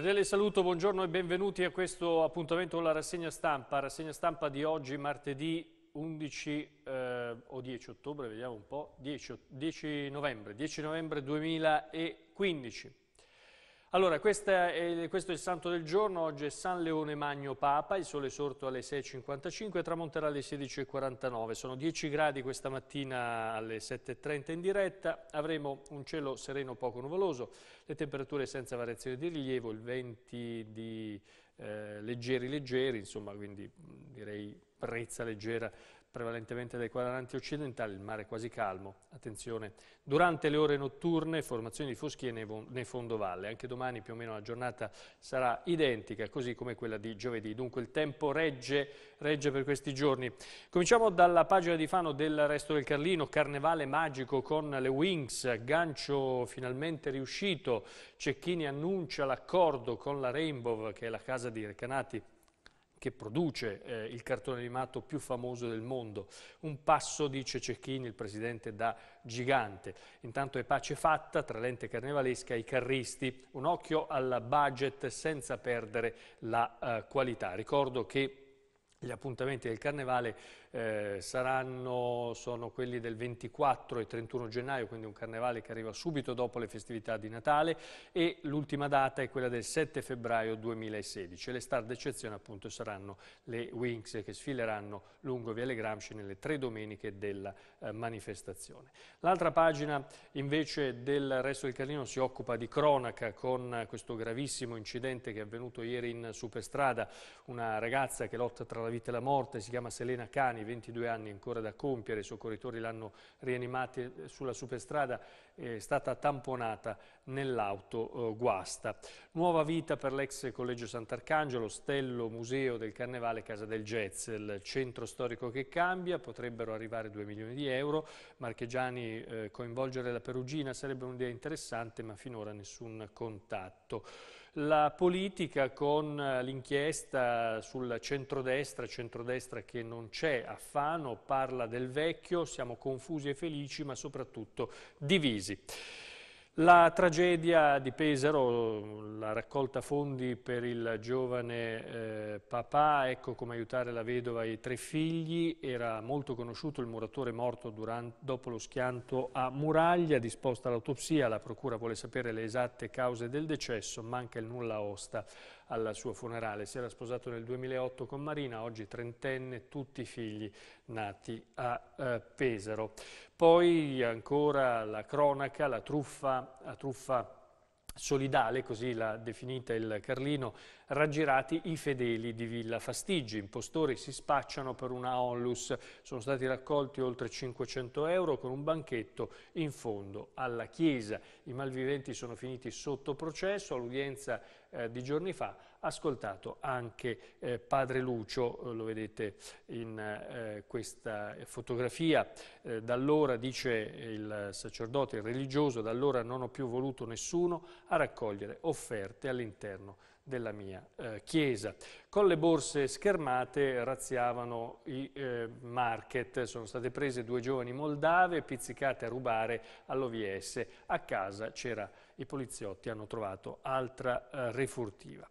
Cordiale saluto, buongiorno e benvenuti a questo appuntamento con la rassegna stampa. Rassegna stampa di oggi, martedì 11 eh, o 10 ottobre, vediamo un po', 10, 10 novembre, 10 novembre 2015. Allora, questo è, questo è il santo del giorno, oggi è San Leone Magno Papa, il sole è sorto alle 6.55 e tramonterà alle 16.49. Sono 10 gradi questa mattina alle 7.30 in diretta, avremo un cielo sereno poco nuvoloso, le temperature senza variazioni di rilievo, il venti di eh, leggeri leggeri, insomma quindi direi brezza leggera prevalentemente dai quadranti occidentali, il mare quasi calmo, attenzione, durante le ore notturne formazioni di foschie nei fondovalle, anche domani più o meno la giornata sarà identica, così come quella di giovedì, dunque il tempo regge, regge per questi giorni. Cominciamo dalla pagina di Fano del Resto del Carlino, carnevale magico con le Wings, gancio finalmente riuscito, Cecchini annuncia l'accordo con la Rainbow, che è la casa di Recanati che produce eh, il cartone animato più famoso del mondo. Un passo, dice Cecchini, il presidente, da gigante. Intanto è pace fatta tra l'ente carnevalesca e i carristi, un occhio al budget senza perdere la eh, qualità. Ricordo che gli appuntamenti del carnevale eh, saranno, sono quelli del 24 e 31 gennaio, quindi un carnevale che arriva subito dopo le festività di Natale e l'ultima data è quella del 7 febbraio 2016. Le star d'eccezione appunto saranno le Wings che sfileranno lungo Viale Gramsci nelle tre domeniche della eh, manifestazione. L'altra pagina invece del resto del Carlino si occupa di cronaca con questo gravissimo incidente che è avvenuto ieri in superstrada, una ragazza che lotta tra la vita e la morte, si chiama Selena Cani, Giuliani, 22 anni ancora da compiere, i soccorritori l'hanno rianimata eh, sulla superstrada, è stata tamponata nell'auto eh, guasta. Nuova vita per l'ex collegio Sant'Arcangelo, Stello Museo del Carnevale Casa del Jazz, il centro storico che cambia, potrebbero arrivare 2 milioni di euro, Marchegiani eh, coinvolgere la Perugina sarebbe un'idea interessante ma finora nessun contatto. La politica con eh, l'inchiesta sul centrodestra, centrodestra che non c'è a Fano, parla del vecchio, siamo confusi e felici ma soprattutto divisi. La tragedia di Pesaro, la raccolta fondi per il giovane eh, papà, ecco come aiutare la vedova e i tre figli, era molto conosciuto il muratore morto durante, dopo lo schianto a Muraglia, disposta all'autopsia, la procura vuole sapere le esatte cause del decesso, manca il nulla osta al suo funerale. Si era sposato nel 2008 con Marina, oggi trentenne, tutti i figli nati a eh, Pesaro. Poi ancora la cronaca, la truffa, la truffa solidale, così l'ha definita il Carlino, raggirati i fedeli di Villa Fastigi. Impostori si spacciano per una onlus. Sono stati raccolti oltre 500 euro con un banchetto in fondo alla chiesa. I malviventi sono finiti sotto processo. All'udienza eh, di giorni fa ascoltato anche eh, Padre Lucio, eh, lo vedete in eh, questa fotografia, eh, da allora, dice il sacerdote, il religioso, da allora non ho più voluto nessuno a raccogliere offerte all'interno della mia eh, chiesa. Con le borse schermate razziavano i eh, market, sono state prese due giovani moldave pizzicate a rubare all'OVS, a casa c'era i poliziotti, hanno trovato altra eh, refurtiva.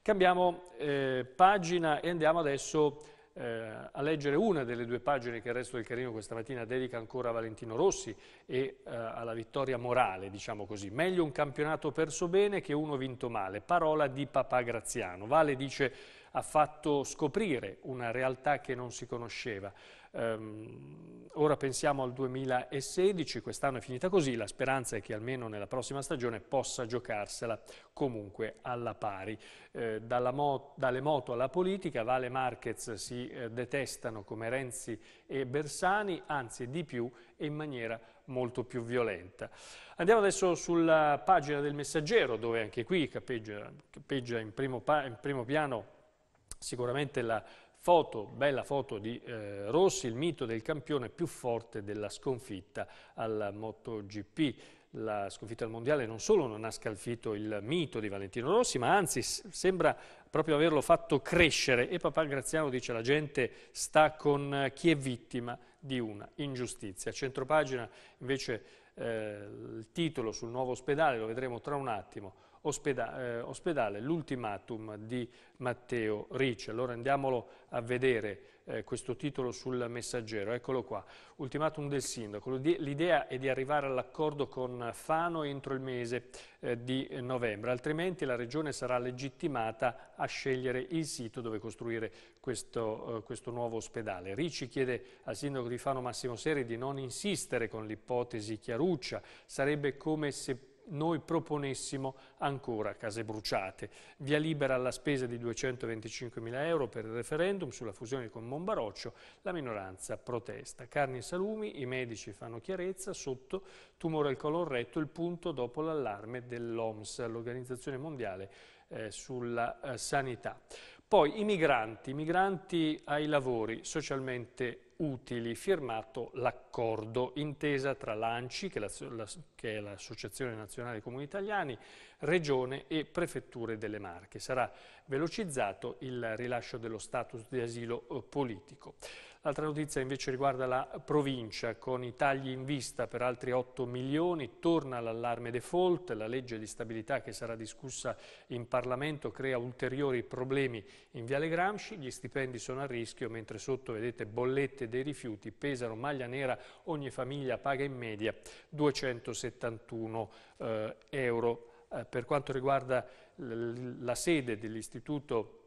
Cambiamo eh, pagina e andiamo adesso eh, a leggere una delle due pagine che il resto del Carino questa mattina dedica ancora a Valentino Rossi e eh, alla vittoria morale, diciamo così. Meglio un campionato perso bene che uno vinto male. Parola di papà Graziano. Vale dice ha fatto scoprire una realtà che non si conosceva. Um, ora pensiamo al 2016, quest'anno è finita così, la speranza è che almeno nella prossima stagione possa giocarsela comunque alla pari. Eh, mo dalle moto alla politica, Vale e Marquez si eh, detestano come Renzi e Bersani, anzi di più e in maniera molto più violenta. Andiamo adesso sulla pagina del Messaggero, dove anche qui capeggia, capeggia in, primo in primo piano sicuramente la Foto, bella foto di eh, Rossi, il mito del campione più forte della sconfitta al MotoGP. La sconfitta al Mondiale non solo non ha scalfito il mito di Valentino Rossi, ma anzi sembra proprio averlo fatto crescere. E papà Graziano dice la gente sta con chi è vittima di una ingiustizia. A centropagina invece eh, il titolo sul nuovo ospedale, lo vedremo tra un attimo, ospedale, eh, ospedale l'ultimatum di Matteo Ricci. Allora andiamolo a vedere eh, questo titolo sul messaggero, eccolo qua, ultimatum del sindaco. L'idea è di arrivare all'accordo con Fano entro il mese eh, di novembre, altrimenti la regione sarà legittimata a scegliere il sito dove costruire questo, eh, questo nuovo ospedale. Ricci chiede al sindaco di Fano Massimo Seri di non insistere con l'ipotesi Chiaruccia, sarebbe come se noi proponessimo ancora case bruciate. Via libera alla spesa di 225 mila euro per il referendum sulla fusione con Monbaroccio, la minoranza protesta. Carni e salumi, i medici fanno chiarezza, sotto tumore al colon retto, il punto dopo l'allarme dell'OMS, l'Organizzazione Mondiale eh, sulla eh, Sanità. Poi i migranti, i migranti ai lavori socialmente utili firmato l'accordo intesa tra l'ANCI, che è l'Associazione Nazionale dei Comuni Italiani, Regione e Prefetture delle Marche. Sarà velocizzato il rilascio dello status di asilo eh, politico. L'altra notizia invece riguarda la provincia, con i tagli in vista per altri 8 milioni, torna l'allarme default, la legge di stabilità che sarà discussa in Parlamento crea ulteriori problemi in Viale Gramsci, gli stipendi sono a rischio, mentre sotto vedete bollette dei rifiuti, pesano maglia nera, ogni famiglia paga in media 271 eh, euro. Eh, per quanto riguarda la sede dell'Istituto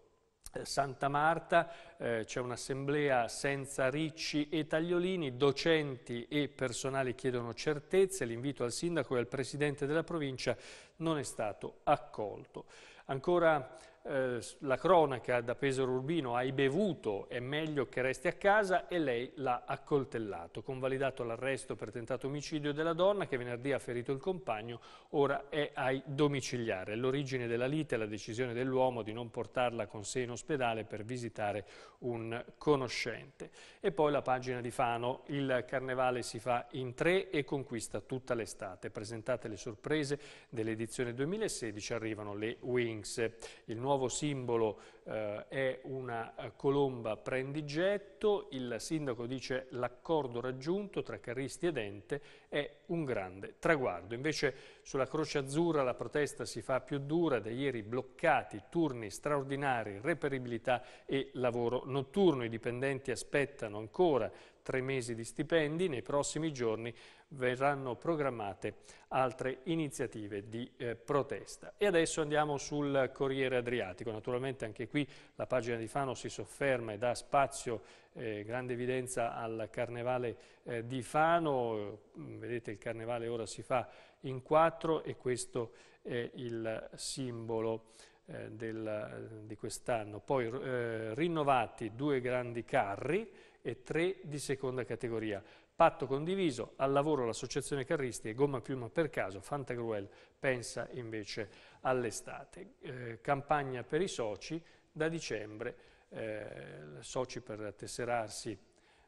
eh, Santa Marta eh, c'è un'assemblea senza ricci e tagliolini, docenti e personali chiedono certezze, l'invito al sindaco e al presidente della provincia non è stato accolto. Ancora eh, la cronaca da Pesaro Urbino, hai bevuto, è meglio che resti a casa e lei l'ha accoltellato. Convalidato l'arresto per tentato omicidio della donna che venerdì ha ferito il compagno, ora è ai domiciliare. L'origine della lite è la decisione dell'uomo di non portarla con sé in ospedale per visitare un conoscente. E poi la pagina di Fano, il carnevale si fa in tre e conquista tutta l'estate. Presentate le sorprese dell'edizione 2016, arrivano le Wings. Il nuovo nuovo simbolo eh, è una eh, colomba prendigetto, il sindaco dice l'accordo raggiunto tra Carristi ed Ente è un grande traguardo. Invece sulla Croce Azzurra la protesta si fa più dura, da ieri bloccati, turni straordinari, reperibilità e lavoro notturno. I dipendenti aspettano ancora tre mesi di stipendi, nei prossimi giorni verranno programmate altre iniziative di eh, protesta. E adesso andiamo sul Corriere Adriatico, naturalmente anche qui la pagina di Fano si sofferma e dà spazio, eh, grande evidenza al Carnevale eh, di Fano, vedete il Carnevale ora si fa in quattro e questo è il simbolo eh, del, di quest'anno. Poi eh, rinnovati due grandi carri, e tre di seconda categoria. Patto condiviso, al lavoro l'associazione Carristi e Gomma Piuma per caso, Fantagruel pensa invece all'estate. Eh, campagna per i soci, da dicembre eh, soci per tesserarsi,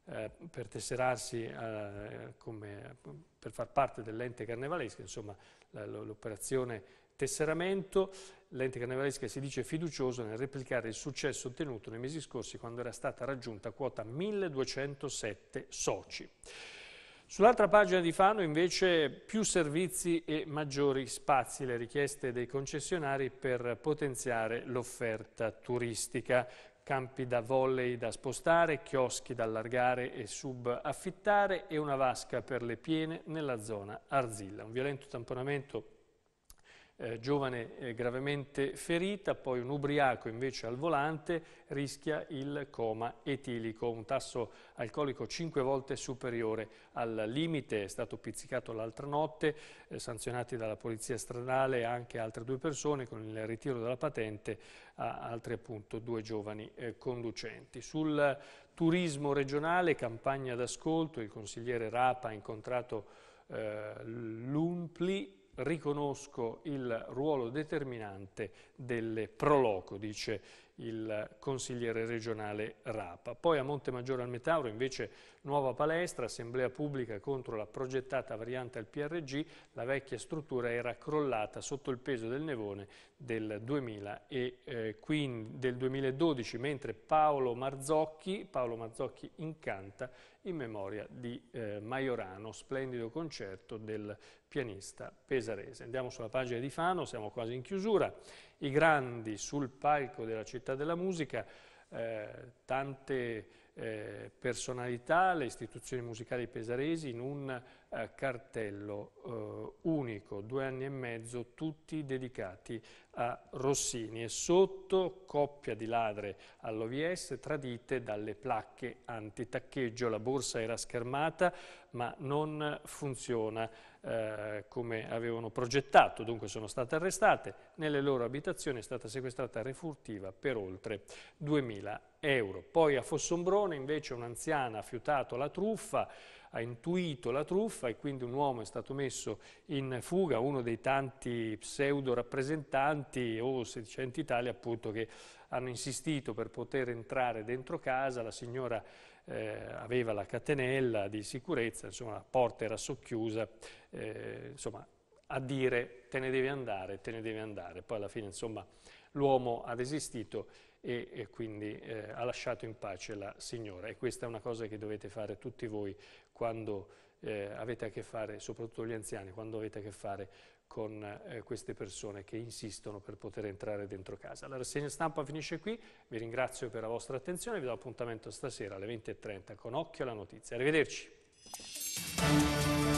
eh, per, tesserarsi eh, come, per far parte dell'ente carnevalesco, insomma l'operazione tesseramento L'ente carnevalesca si dice fiducioso nel replicare il successo ottenuto nei mesi scorsi quando era stata raggiunta quota 1207 soci. Sull'altra pagina di Fano invece più servizi e maggiori spazi, le richieste dei concessionari per potenziare l'offerta turistica campi da volley da spostare, chioschi da allargare e subaffittare e una vasca per le piene nella zona Arzilla. Un violento tamponamento eh, giovane eh, gravemente ferita, poi un ubriaco invece al volante rischia il coma etilico, un tasso alcolico cinque volte superiore al limite, è stato pizzicato l'altra notte, eh, sanzionati dalla polizia stradale anche altre due persone con il ritiro della patente a altri appunto due giovani eh, conducenti. Sul turismo regionale, campagna d'ascolto, il consigliere Rapa ha incontrato eh, l'UNPLI riconosco il ruolo determinante delle Proloco, dice il consigliere regionale Rapa. Poi a Monte Maggiore al Metauro invece nuova palestra, assemblea pubblica contro la progettata variante al PRG, la vecchia struttura era crollata sotto il peso del nevone del, 2000 e, eh, quindi, del 2012, mentre Paolo Marzocchi, Paolo Marzocchi incanta in memoria di eh, Maiorano, splendido concerto del pianista pesarese. Andiamo sulla pagina di Fano, siamo quasi in chiusura. I grandi sul palco della città della musica, eh, tante eh, personalità, le istituzioni musicali pesaresi in un eh, cartello eh, unico, due anni e mezzo, tutti dedicati a Rossini e sotto coppia di ladre all'OVS tradite dalle placche antitaccheggio. La borsa era schermata ma non funziona eh, come avevano progettato, dunque sono state arrestate, nelle loro abitazioni è stata sequestrata refurtiva per oltre 2.000 euro. Poi a Fossombrone invece un'anziana ha fiutato la truffa, ha intuito la truffa e quindi un uomo è stato messo in fuga, uno dei tanti pseudo rappresentanti o sedicenti Italia appunto che hanno insistito per poter entrare dentro casa, la signora eh, aveva la catenella di sicurezza, insomma la porta era socchiusa, eh, insomma a dire te ne devi andare, te ne devi andare. Poi alla fine insomma l'uomo ha resistito e, e quindi eh, ha lasciato in pace la signora e questa è una cosa che dovete fare tutti voi quando eh, avete a che fare, soprattutto gli anziani, quando avete a che fare con eh, queste persone che insistono per poter entrare dentro casa. La rassegna stampa finisce qui, vi ringrazio per la vostra attenzione, vi do appuntamento stasera alle 20.30 con Occhio alla Notizia. Arrivederci.